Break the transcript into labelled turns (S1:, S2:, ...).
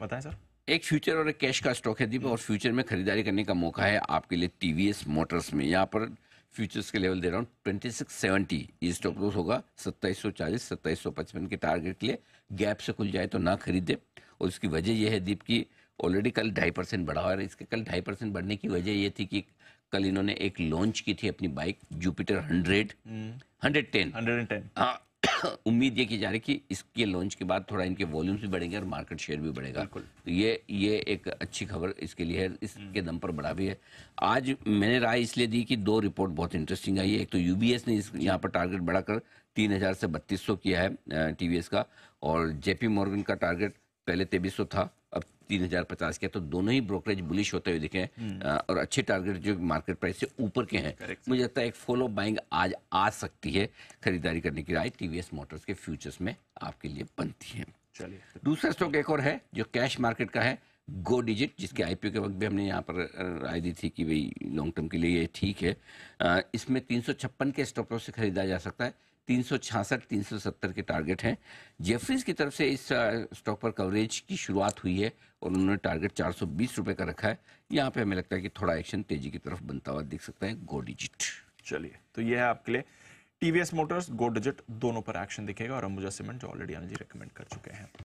S1: बताएं सर एक फ्यूचर और एक कैश का स्टॉक है दीप और फ्यूचर में खरीदारी करने का मौका है आपके लिए टीवीएस मोटर्स में यहाँ पर फ्यूचर्स के लेवल दे रहा हूँ ट्वेंटी सिक्स सेवेंटी ये स्टॉक लॉस होगा सत्ताईस सौ चालीस सत्ताईस सौ पचपन के टारगेट के लिए गैप से खुल जाए तो ना खरीदे और इसकी वजह यह है दीप की ऑलरेडी कल ढाई परसेंट बढ़ा हुआ है इसके कल ढाई परसेंट बढ़ने की वजह यह थी कि कल इन्होंने एक लॉन्च की थी अपनी bike Jupiter hundred hundred ten hundred and ten हाँ उम्मीद ये की जा रही है कि इसके लॉन्च के बाद थोड़ा इनके वॉल्यूम्स भी बढ़ेंगे और मार्केट शेयर भी बढ़ेगा तो ये ये एक अच्छी खबर इसके लिए है इसके दम पर बढ़ा भी है आज मैंने राय इसलिए दी कि दो रिपोर्ट बहुत इंटरेस्टिंग आई है एक तो यू ने इस यहाँ पर टारगेट बढ़ाकर तीन हज़ार से बत्तीस सौ किया है टी का और जेपी मॉर्गन का टारगेट पहले तेबीस सौ था तीन हजार पचास के तो दोनों ही ब्रोकरेज बुलिश होते हुए दिखे हम्म। और अच्छे टारगेट जो मार्केट प्राइस से ऊपर के हैं मुझे लगता है एक फॉलो बाइंग आज आ सकती है खरीदारी करने की राय टीवीएस मोटर्स के फ्यूचर्स में आपके लिए बनती है चलिए तो दूसरा स्टॉक एक और है जो कैश मार्केट का है गो डिजिट जिसके आईपीओ के वक्त भी हमने यहाँ पर राय दी थी कि भाई लॉन्ग टर्म के लिए ये ठीक है इसमें तीन के स्टॉप लॉस से खरीदा जा सकता है तीन सौ छियासठ तीन सौ सत्तर के टारगेट हैं जेफरीज की तरफ से इस स्टॉक पर कवरेज की शुरुआत हुई है और उन्होंने टारगेट चार सौ बीस रुपये का रखा है यहाँ पे हमें लगता है कि थोड़ा एक्शन तेजी की तरफ बनता हुआ दिख सकता है गो डिजिट चलिए तो ये है आपके लिए टीवीएस मोटर्स गो डिजिट दोनों पर एक्शन दिखेगा और अंबुजा सीमेंट जो ऑलरेडी अनिल जी रिकमेंड कर चुके हैं